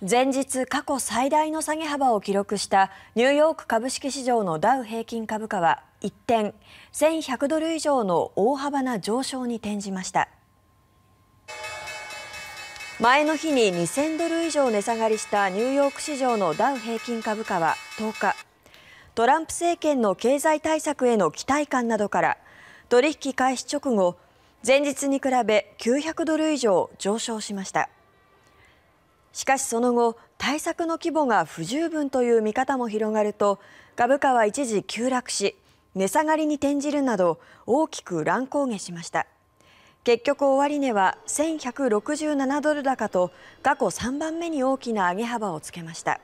前日、過去最大の下げ幅を記録したニューヨーク株式市場のダウ平均株価は一転1100ドル以上の大幅な上昇に転じました前の日に2000ドル以上値下がりしたニューヨーク市場のダウ平均株価は10日トランプ政権の経済対策への期待感などから取引開始直後前日に比べ900ドル以上上昇しました。しかしその後、対策の規模が不十分という見方も広がると株価は一時急落し値下がりに転じるなど大きく乱高下しました結局終値は1167ドル高と過去3番目に大きな上げ幅をつけました。